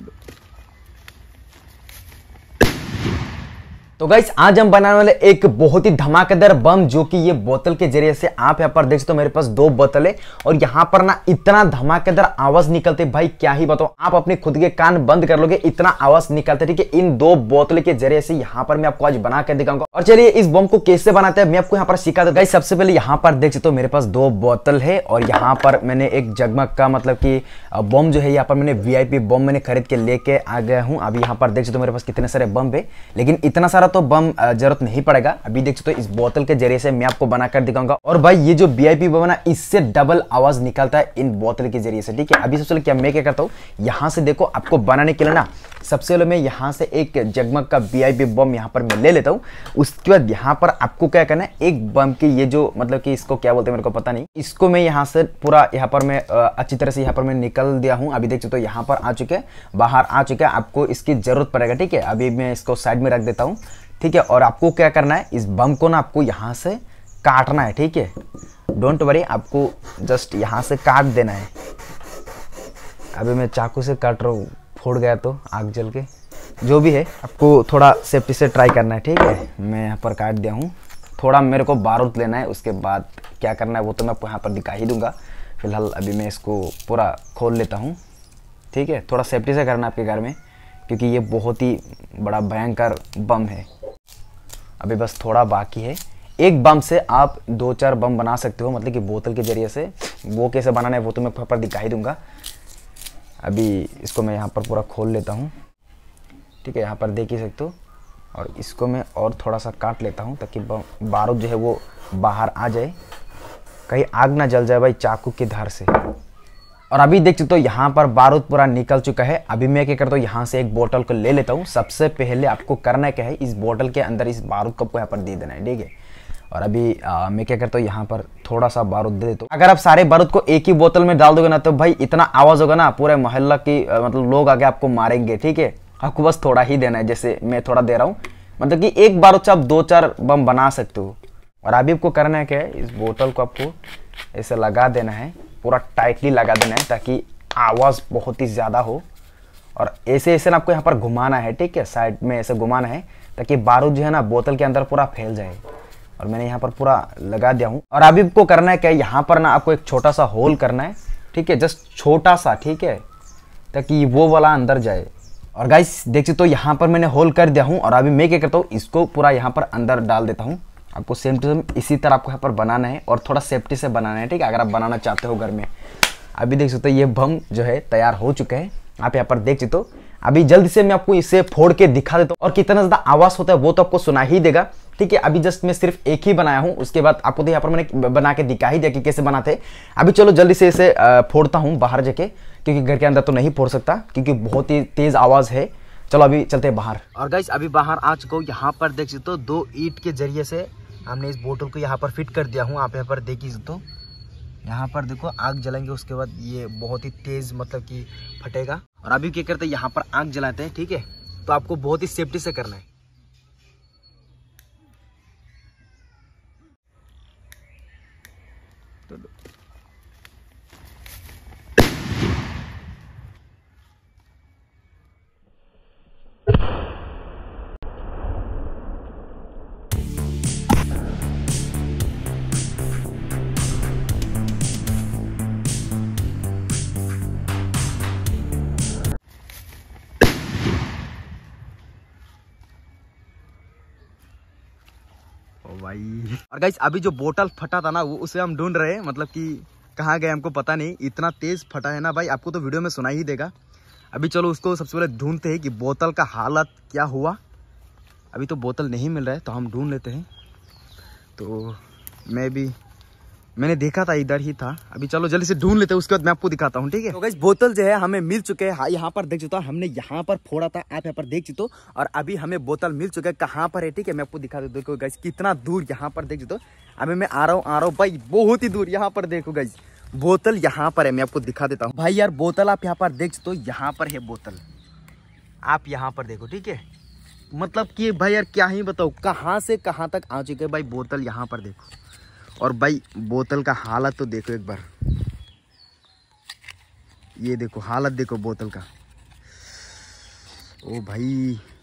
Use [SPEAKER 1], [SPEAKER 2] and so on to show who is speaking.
[SPEAKER 1] tudo. तो guys आज हम बनाने वाले एक बहुत ही धमाकेदार बम जो कि ये बोतल के जरिए से आप यहाँ पर देख सकते हो मेरे पास दो बोतल है और यहाँ पर ना इतना धमाकेदार आवाज निकलते भाई क्या ही बताओ आप अपने खुद के कान बंद कर लोगे इतना आवाज निकलते ठीक है इन दो बोतल के जरिए से यहाँ पर मैं आपको आज बना कर दिखाऊंगा और चलिए इस बम को कैसे बनाते हैं मैं आपको यहाँ पर सिखा दूँ गाइस सबसे पहले यहाँ पर देख सकते हो मेरे पास दो बोतल है और यहाँ पर मैंने एक जगमग का मतलब की बम जो है यहाँ पर मैंने वी बम मैंने खरीद के लेके आ गया हूँ अभी यहाँ पर देख सकते हो मेरे पास कितने सारे बम है लेकिन इतना सारा तो बम जरूरत नहीं पड़ेगा अभी देख सकते इस बोतल के जरिए से मैं आपको बनाकर दिखाऊंगा और भाई ये जो बी आई बम ना इससे डबल आवाज निकलता है इन बोतल के जरिए से ठीक है अभी सबसे क्या मैं क्या करता हूँ यहाँ से देखो आपको बनाने के लिए ना सबसे पहले मैं यहाँ से एक जगमग का बी आई बम यहाँ पर मैं ले लेता हूँ उसके बाद यहाँ पर आपको क्या करना है एक बम के ये जो मतलब कि इसको क्या बोलते हैं मेरे को पता नहीं इसको मैं यहाँ से पूरा यहाँ पर मैं अच्छी तरह से यहाँ पर मैं निकल दिया हूँ अभी देख सकते हो यहाँ पर आ चुके बाहर आ चुके आपको इसकी ज़रूरत पड़ेगा ठीक है अभी मैं इसको साइड में रख देता हूँ ठीक है और आपको क्या करना है इस बम को ना आपको यहाँ से काटना है ठीक है डोंट वरी आपको जस्ट यहाँ से काट देना है अभी मैं चाकू से काट रहा हूँ फोड़ गया तो आग जल के जो भी है आपको थोड़ा सेफ्टी से ट्राई करना है ठीक है मैं यहाँ पर काट दिया हूँ थोड़ा मेरे को बारूद लेना है उसके बाद क्या करना है वो तो मैं आपको यहाँ पर दिखा ही दूंगा फिलहाल अभी मैं इसको पूरा खोल लेता हूँ ठीक है थोड़ा सेफ्टी से करना आपके घर में क्योंकि ये बहुत ही बड़ा भयंकर बम है अभी बस थोड़ा बाकी है एक बम से आप दो चार बम बना सकते हो मतलब कि बोतल के जरिए से वो कैसे बनाना है वो तो मैं प्रॉपर दिखाई दूंगा अभी इसको मैं यहाँ पर पूरा खोल लेता हूँ ठीक है यहाँ पर देख ही सकते हो और इसको मैं और थोड़ा सा काट लेता हूँ ताकि बारूद जो है वो बाहर आ जाए कहीं आग ना जल जाए भाई चाकू की धार से और अभी देख सकते हो यहाँ पर बारूद पूरा निकल चुका है अभी मैं क्या करता हूँ यहाँ से एक बोतल को ले लेता हूँ सबसे पहले आपको करना क्या है इस बोतल के अंदर इस बारूद को यहाँ पर दे देना है ठीक है और अभी आ, मैं क्या करता हूँ यहाँ पर थोड़ा सा बारूद दे देता हूँ अगर आप सारे बारूद को एक ही बोतल में डाल दोगे ना तो भाई इतना आवाज़ होगा ना पूरे मोहल्ला की मतलब लोग आगे आपको मारेंगे ठीक है आपको बस थोड़ा ही देना है जैसे मैं थोड़ा दे रहा हूँ मतलब कि एक बारूद से आप दो चार बम बना सकते हो और अभी आपको करना है क्या है इस बोतल को आपको ऐसे लगा देना है पूरा टाइटली लगा देना है ताकि आवाज़ बहुत ही ज़्यादा हो और ऐसे ऐसे ना आपको यहाँ पर घुमाना है ठीक है साइड में ऐसे घुमाना है ताकि बारूद जो है ना बोतल के अंदर पूरा फैल जाए और मैंने यहाँ पर पूरा लगा दिया हूँ और अभी आपको करना है क्या यहाँ पर ना आपको एक छोटा सा होल करना है ठीक है जस्ट छोटा सा ठीक है ताकि वो वाला अंदर जाए और गाइस देखिए तो यहाँ पर मैंने होल कर दिया हूँ और अभी मैं क्या करता हूँ इसको पूरा यहाँ पर अंदर डाल देता हूँ आपको सेम टू सेम इसी तरह आपको यहाँ पर बनाना है और थोड़ा सेफ्टी से बनाना है ठीक है अगर आप बनाना चाहते हो घर में अभी देख सकते हो ये बम जो है तैयार हो चुके हैं आप यहाँ पर देख सकते हो अभी जल्द से मैं आपको इसे फोड़ के दिखा देता हूँ और कितना ज़्यादा आवाज़ होता है वो तो आपको सुना ही देगा ठीक है अभी जस्ट मैं सिर्फ एक ही बनाया हूँ उसके बाद आपको तो यहाँ पर मैंने बना के दिखा ही दिया कि कैसे बनाते अभी चलो जल्दी से इसे फोड़ता हूँ बाहर जाके क्योंकि घर के अंदर तो नहीं फोड़ सकता क्योंकि बहुत ही तेज़ आवाज़ है चलो अभी चलते हैं बाहर और गाइस अभी बाहर आ चुका हूँ यहाँ पर देख सकते हो दो ईट के जरिए से हमने इस बोतल को यहाँ पर फिट कर दिया हूँ आप यहाँ पर देखिए तो यहाँ पर देखो आग जलाएंगे उसके बाद ये बहुत ही तेज़ मतलब कि फटेगा और अभी क्या करते हैं यहाँ पर आग जलाते हैं ठीक है तो आपको बहुत ही सेफ्टी से करना है तो भाई और गाइस अभी जो बोतल फटा था ना वो उसे हम ढूंढ रहे हैं मतलब कि कहाँ गए हमको पता नहीं इतना तेज फटा है ना भाई आपको तो वीडियो में सुनाई ही देगा अभी चलो उसको सबसे पहले ढूंढते हैं कि बोतल का हालत क्या हुआ अभी तो बोतल नहीं मिल रहा है तो हम ढूंढ लेते हैं तो मैं भी मैंने देखा था इधर ही था अभी चलो जल्दी से ढूंढ लेते हैं उसके बाद मैं आपको दिखाता हूँ ठीक है तो बोतल जो है हमें मिल चुके हैं यहाँ पर देख चुका हमने यहाँ पर फोड़ा था आप यहाँ पर देख चुके और अभी हमें बोतल मिल चुके हैं कहाँ पर है ठीक है मैं आपको दिखा देता देखो गैस कितना दूर यहाँ पर देख चुके अभी मैं आ रहा हूँ आ रहा हूँ भाई बहुत ही दूर यहाँ पर देखो गई बोतल यहाँ पर है मैं आपको दिखा देता हूँ भाई यार बोतल आप यहाँ पर देख चुके यहाँ पर है बोतल आप यहाँ पर देखो ठीक है मतलब कि भाई यार क्या ही बताओ कहाँ से कहाँ तक आ चुके भाई बोतल यहाँ पर देखो और भाई बोतल का हालत तो देखो एक बार ये देखो हालत देखो बोतल का ओ भाई